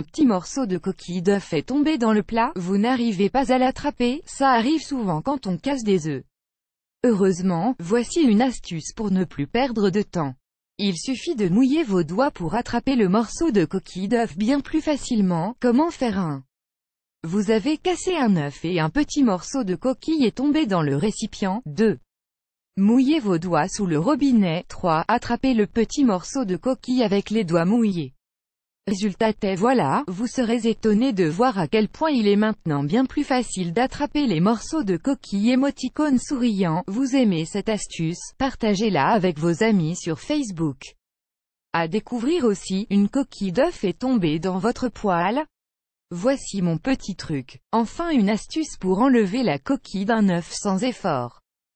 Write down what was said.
un petit morceau de coquille d'œuf est tombé dans le plat, vous n'arrivez pas à l'attraper, ça arrive souvent quand on casse des œufs. Heureusement, voici une astuce pour ne plus perdre de temps. Il suffit de mouiller vos doigts pour attraper le morceau de coquille d'œuf bien plus facilement. Comment faire un Vous avez cassé un œuf et un petit morceau de coquille est tombé dans le récipient. 2. Mouillez vos doigts sous le robinet. 3. Attrapez le petit morceau de coquille avec les doigts mouillés. Résultat est voilà, vous serez étonné de voir à quel point il est maintenant bien plus facile d'attraper les morceaux de coquille émoticônes souriant. Vous aimez cette astuce, partagez-la avec vos amis sur Facebook. À découvrir aussi, une coquille d'œuf est tombée dans votre poêle. Voici mon petit truc. Enfin une astuce pour enlever la coquille d'un œuf sans effort.